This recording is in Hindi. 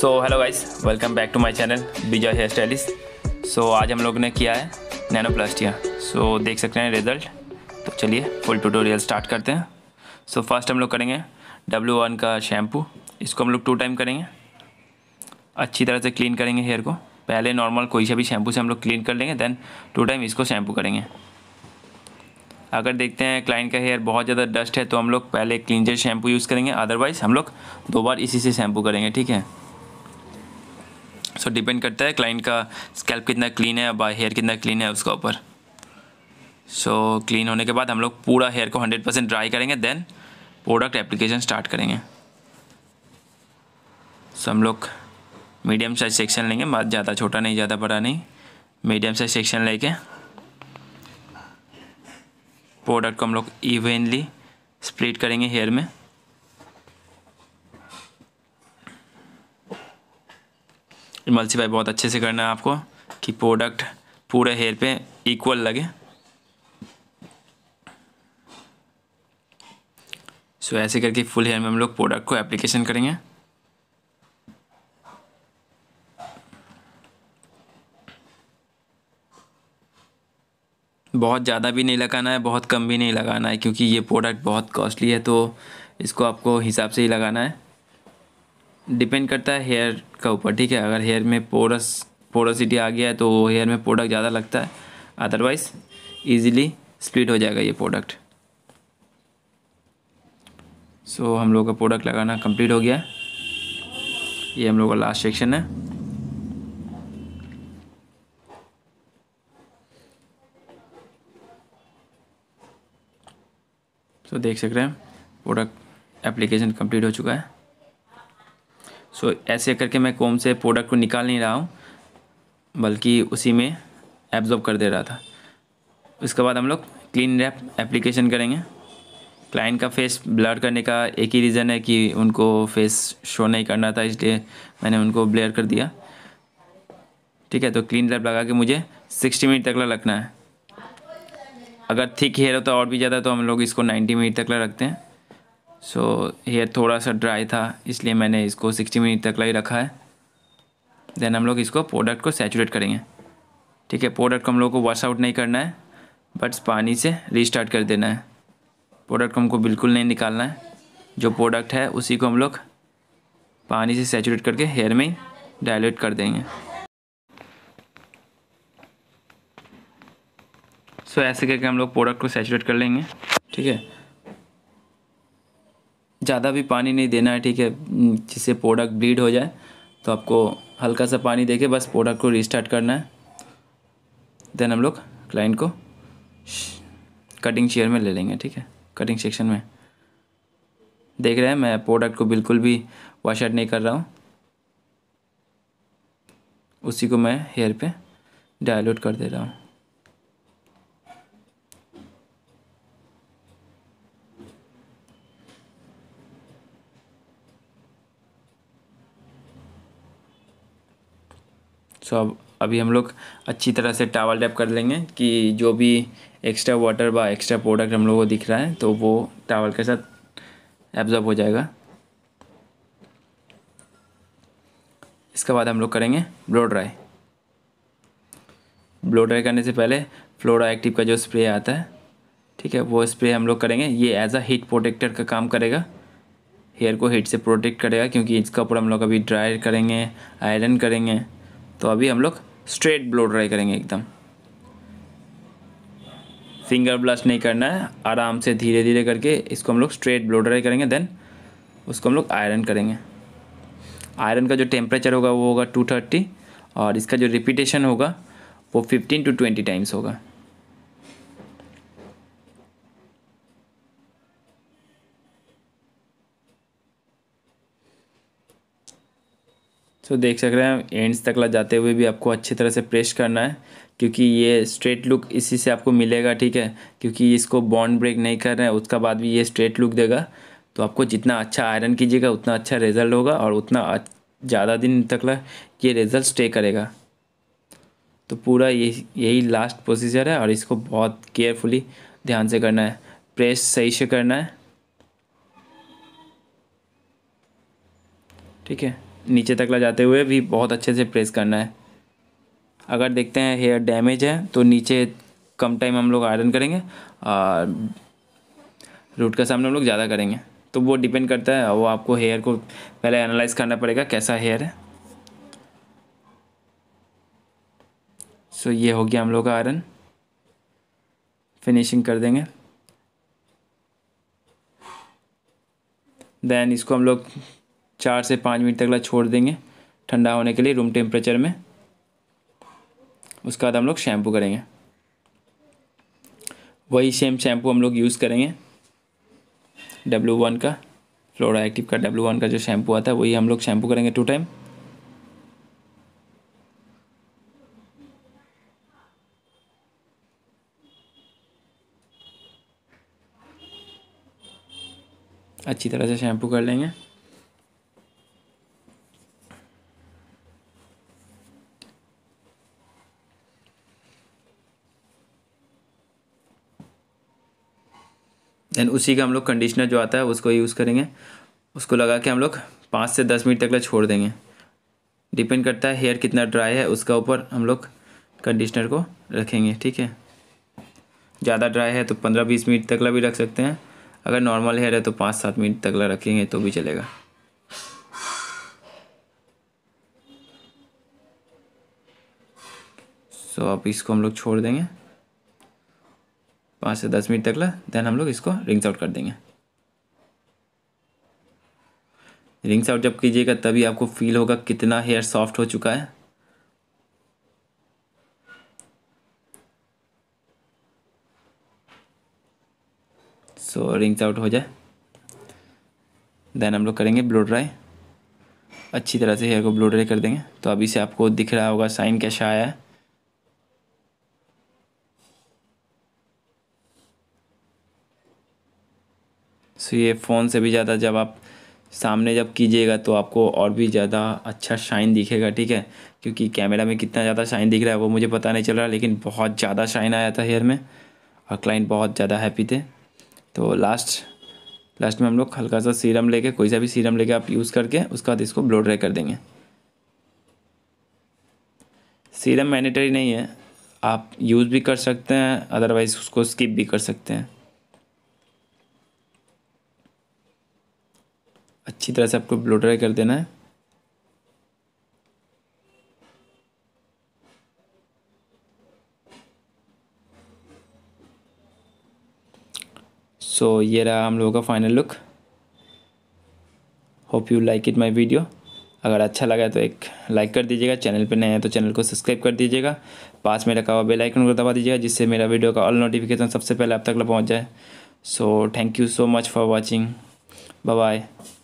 so hello guys welcome back to my channel Vijay hair stylist so आज हम लोग ने किया है नैनो प्लास्टिया सो so, देख सकते हैं रिजल्ट तो चलिए फुल ट्यूटोरियल स्टार्ट करते हैं सो so, फर्स्ट हम लोग करेंगे डब्ल्यू वन का शैम्पू इसको हम लोग टू टाइम करेंगे अच्छी तरह से क्लीन करेंगे हेयर को पहले नॉर्मल कोई सा भी शैम्पू से हम लोग क्लीन कर लेंगे देन टू टाइम इसको शैम्पू करेंगे अगर देखते हैं क्लाइंट का हेयर बहुत ज़्यादा डस्ट है तो हम लोग पहले क्लींजर शैम्पू यूज़ करेंगे अदरवाइज़ हम लोग दो बार इसी से शैम्पू करेंगे ठीक है पर डिपेंड करता है क्लाइंट का स्कैल्प कितना क्लीन है बाय हेयर कितना क्लीन है उसके ऊपर सो so, क्लीन होने के बाद हम लोग पूरा हेयर को हंड्रेड परसेंट ड्राई करेंगे देन प्रोडक्ट एप्लीकेशन स्टार्ट करेंगे सो so, हम लोग मीडियम साइज सेक्शन लेंगे बात ज़्यादा छोटा नहीं ज़्यादा बड़ा नहीं मीडियम साइज सेक्शन लेके प्रोडक्ट को हम लोग इवेनली स्प्लिट करेंगे हेयर में इमल्सीफाई बहुत अच्छे से करना है आपको कि प्रोडक्ट पूरे हेयर पे इक्वल लगे सो so, ऐसे करके फुल हेयर में हम लोग प्रोडक्ट को एप्लीकेशन करेंगे बहुत ज़्यादा भी नहीं लगाना है बहुत कम भी नहीं लगाना है क्योंकि ये प्रोडक्ट बहुत कॉस्टली है तो इसको आपको हिसाब से ही लगाना है डिपेंड करता है हेयर का ऊपर ठीक है अगर हेयर में पोरस पोरोसिटी आ गया है तो हेयर में प्रोडक्ट ज़्यादा लगता है अदरवाइज़ ईजिली स्प्लिट हो जाएगा ये प्रोडक्ट सो so, हम लोग का प्रोडक्ट लगाना कंप्लीट हो गया ये हम लोग का लास्ट सेक्शन है तो so, देख सक रहे हैं प्रोडक्ट एप्लीकेशन कंप्लीट हो चुका है सो so, ऐसे करके मैं कॉम से प्रोडक्ट को निकाल नहीं रहा हूँ बल्कि उसी में एब्जॉर्ब कर दे रहा था उसके बाद हम लोग क्लीन रैप एप्लीकेशन करेंगे क्लाइंट का फेस ब्लर करने का एक ही रीज़न है कि उनको फेस शो नहीं करना था इसलिए मैंने उनको ब्लेयर कर दिया ठीक है तो क्लीन रैप लगा के मुझे सिक्सटी मिनट तक रखना है अगर थिक हेयर हो तो और भी ज़्यादा तो हम लोग इसको नाइन्टी मिनट तक रखते हैं सो so, ये थोड़ा सा ड्राई था इसलिए मैंने इसको 60 मिनट तक लाई रखा है देन हम लोग इसको प्रोडक्ट को सेचूरेट करेंगे ठीक है प्रोडक्ट को हम लोग को वॉश आउट नहीं करना है बट पानी से रिस्टार्ट कर देना है प्रोडक्ट को हमको बिल्कुल नहीं निकालना है जो प्रोडक्ट है उसी को हम लोग पानी से सेचूरेट करके हेयर में डायलेट कर देंगे सो so, ऐसे करके हम लोग प्रोडक्ट को सेचूरेट कर लेंगे ठीक है ज़्यादा भी पानी नहीं देना है ठीक है जिससे प्रोडक्ट ब्लीड हो जाए तो आपको हल्का सा पानी देके बस प्रोडक्ट को रिस्टार्ट करना है देन हम लोग क्लाइंट को कटिंग शेयर में ले लेंगे ठीक है कटिंग सेक्शन में देख रहे हैं मैं प्रोडक्ट को बिल्कुल भी वॉश आउट नहीं कर रहा हूँ उसी को मैं हेयर पे डायलोड कर दे रहा हूँ सो अब अभी हम लोग अच्छी तरह से टावल डैप कर लेंगे कि जो भी एक्स्ट्रा वाटर व एक्स्ट्रा प्रोडक्ट हम लोग को दिख रहा है तो वो टावल के साथ एब्जॉर्ब हो जाएगा इसके बाद हम लोग करेंगे ब्लो ड्राई ब्लो ड्राई करने से पहले फ्लोरा एक्टिव का जो स्प्रे आता है ठीक है वो स्प्रे हम लोग करेंगे ये एज अ हीट प्रोटेक्टर का काम करेगा हेयर को हीट से प्रोटेक्ट करेगा क्योंकि इसका ऊपर हम लोग अभी ड्राई करेंगे आयरन करेंगे तो अभी हम लोग स्ट्रेट ब्लो ड्राई करेंगे एकदम फिंगर ब्लश नहीं करना है आराम से धीरे धीरे करके इसको हम लोग स्ट्रेट ब्लो ड्राई करेंगे देन उसको हम लोग आयरन करेंगे आयरन का जो टेम्परेचर होगा वो होगा 230 और इसका जो रिपीटेशन होगा वो 15 टू 20 टाइम्स होगा सो तो so, देख सक रहे हैं एंड्स तक ला जाते हुए भी आपको अच्छी तरह से प्रेस करना है क्योंकि ये स्ट्रेट लुक इसी से आपको मिलेगा ठीक है क्योंकि इसको बॉन्ड ब्रेक नहीं कर रहे हैं उसका बाद भी ये स्ट्रेट लुक देगा तो आपको जितना अच्छा आयरन कीजिएगा उतना अच्छा रिजल्ट होगा और उतना ज़्यादा दिन तक ला ये रिजल्ट स्टे करेगा तो पूरा यही यही लास्ट प्रोसीजर है और इसको बहुत केयरफुली ध्यान से करना है प्रेस सही से करना है ठीक है नीचे तक ला जाते हुए भी बहुत अच्छे से प्रेस करना है अगर देखते हैं हेयर डैमेज है तो नीचे कम टाइम हम लोग आयरन करेंगे और रूट का सामने हम लोग ज़्यादा करेंगे तो वो डिपेंड करता है वो आपको हेयर को पहले एनालाइज करना पड़ेगा कैसा हेयर है सो so, ये हो गया हम लोग का आयरन फिनिशिंग कर देंगे देन इसको हम लोग चार से पाँच मिनट तक छोड़ देंगे ठंडा होने के लिए रूम टेम्परेचर में उसके बाद हम लोग शैम्पू करेंगे वही सेम शैम्पू हम लोग यूज़ करेंगे डब्लू वन का फ्लोरा एक्टिव का डब्लू वन का जो शैम्पू आता है वही हम लोग शैम्पू करेंगे टू टाइम अच्छी तरह से शैम्पू कर लेंगे देन उसी का हम लोग कंडीशनर जो आता है उसको यूज़ करेंगे उसको लगा के हम लोग पाँच से दस मिनट तक ले छोड़ देंगे डिपेंड करता है हेयर कितना ड्राई है उसका ऊपर हम लोग कंडीशनर को रखेंगे ठीक है ज़्यादा ड्राई है तो पंद्रह बीस मिनट तक भी रख सकते हैं अगर नॉर्मल हेयर है तो पाँच सात मिनट तक रखेंगे तो भी चलेगा सो so, अब इसको हम लोग छोड़ देंगे पाँच से दस मिनट तक ला देन हम लोग इसको रिंग्स आउट कर देंगे रिंग्स आउट जब कीजिएगा तभी आपको फील होगा कितना हेयर सॉफ्ट हो चुका है सो so, रिंग्स आउट हो जाए देन हम लोग करेंगे ब्लो ड्राई अच्छी तरह से हेयर को ब्लो ड्राई कर देंगे तो अभी से आपको दिख रहा होगा साइन कैसा आया है ये फ़ोन से भी ज़्यादा जब आप सामने जब कीजिएगा तो आपको और भी ज़्यादा अच्छा शाइन दिखेगा ठीक है क्योंकि कैमरा में कितना ज़्यादा शाइन दिख रहा है वो मुझे पता नहीं चल रहा लेकिन बहुत ज़्यादा शाइन आया था हेयर में और क्लाइंट बहुत ज़्यादा हैप्पी थे तो लास्ट लास्ट में हम लोग हल्का सा सीरम लेके कोई सा भी सीरम लेके आप यूज़ करके उसके बाद इसको ब्लो ड्राई कर देंगे सीरम मैनेटरी नहीं है आप यूज़ भी कर सकते हैं अदरवाइज़ उसको स्किप भी कर सकते हैं अच्छी तरह से आपको ब्लो ड्राई कर देना है सो so, ये रहा हम लोगों का final look hope you like it my video अगर अच्छा लगा तो एक लाइक कर दीजिएगा चैनल पर नए हैं तो चैनल को सब्सक्राइब कर दीजिएगा पास में रखा हुआ बेल आइकन को दबा दीजिएगा जिससे मेरा वीडियो का ऑल नोटिफिकेशन सबसे पहले आप तक पहुंच जाए so thank you so much for watching bye